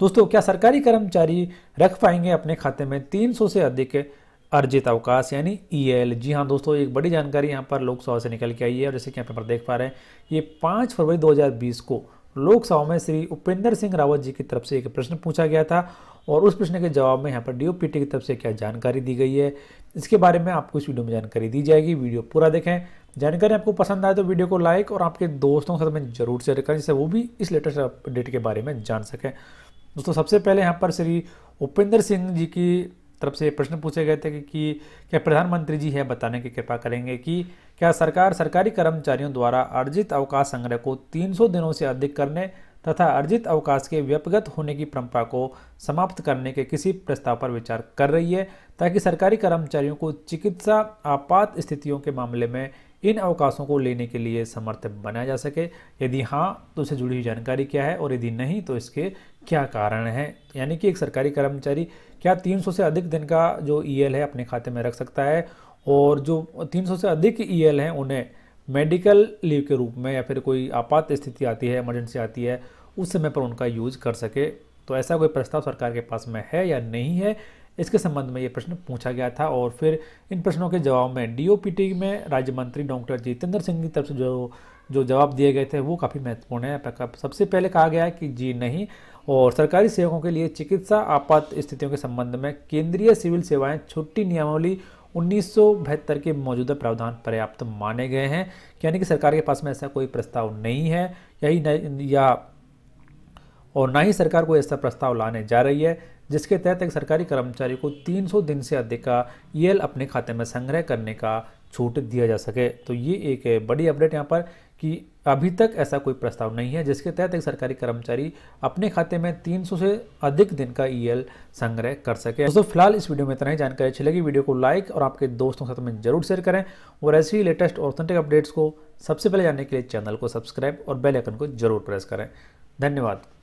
दोस्तों क्या सरकारी कर्मचारी रख पाएंगे अपने खाते में 300 से अधिक अर्जित अवकाश यानी ईएल e जी हाँ दोस्तों एक बड़ी जानकारी यहाँ पर लोकसभा से निकल के आई है और जैसे कि यहाँ पर देख पा रहे हैं ये पाँच फरवरी 2020 को लोकसभा में श्री उपेंद्र सिंह रावत जी की तरफ से एक प्रश्न पूछा गया था और उस प्रश्न के जवाब में यहाँ पर डीओपीटी की तरफ से क्या जानकारी दी गई है इसके बारे में आपको इस वीडियो में जानकारी दी जाएगी वीडियो पूरा देखें जानकारी आपको पसंद आए तो वीडियो को लाइक और आपके दोस्तों के साथ में जरूर शेयर करें जिससे वो भी इस लेटेस्ट अपडेट के बारे में जान सकें दोस्तों सबसे पहले यहाँ पर श्री उपेंद्र सिंह जी की तरफ से प्रश्न पूछे गए थे कि, कि क्या प्रधानमंत्री जी है बताने की कृपा करेंगे कि क्या सरकार सरकारी कर्मचारियों द्वारा अर्जित अवकाश संग्रह को 300 दिनों से अधिक करने तथा अर्जित अवकाश के व्यपगत होने की परंपरा को समाप्त करने के किसी प्रस्ताव पर विचार कर रही है ताकि सरकारी कर्मचारियों को चिकित्सा आपात स्थितियों के मामले में इन अवकाशों को लेने के लिए समर्थ बनाया जा सके यदि हाँ तो इससे जुड़ी हुई जानकारी क्या है और यदि नहीं तो इसके क्या कारण है यानी कि एक सरकारी कर्मचारी क्या 300 से अधिक दिन का जो ई e है अपने खाते में रख सकता है और जो 300 से अधिक ई e हैं उन्हें मेडिकल लीव के रूप में या फिर कोई आपात स्थिति आती है इमरजेंसी आती है उस समय पर उनका यूज कर सके तो ऐसा कोई प्रस्ताव सरकार के पास में है या नहीं है इसके संबंध में ये प्रश्न पूछा गया था और फिर इन प्रश्नों के जवाब में डीओपीटी में राज्य मंत्री डॉक्टर जितेंद्र सिंह की तरफ से जो जो जवाब दिए गए थे वो काफ़ी महत्वपूर्ण है सबसे पहले कहा गया है कि जी नहीं और सरकारी सेवकों के लिए चिकित्सा आपात स्थितियों के संबंध में केंद्रीय सिविल सेवाएं छुट्टी नियमावली उन्नीस के मौजूदा प्रावधान पर्याप्त माने गए हैं यानी कि सरकार के पास में ऐसा कोई प्रस्ताव नहीं है यही या और ना ही सरकार कोई ऐसा प्रस्ताव लाने जा रही है जिसके तहत एक सरकारी कर्मचारी को 300 दिन से अधिक का ई e अपने खाते में संग्रह करने का छूट दिया जा सके तो ये एक बड़ी अपडेट यहाँ पर कि अभी तक ऐसा कोई प्रस्ताव नहीं है जिसके तहत एक सरकारी कर्मचारी अपने खाते में 300 से अधिक दिन का ईएल e संग्रह कर सके दोस्तों फिलहाल इस वीडियो में इतना ही जानकारी अच्छी लगी वीडियो को लाइक और आपके दोस्तों के साथ में जरूर शेयर करें और ऐसे ही लेटेस्ट ऑथेंटिक अपडेट्स को सबसे पहले जानने के लिए चैनल को सब्सक्राइब और बेल आइकन को जरूर प्रेस करें धन्यवाद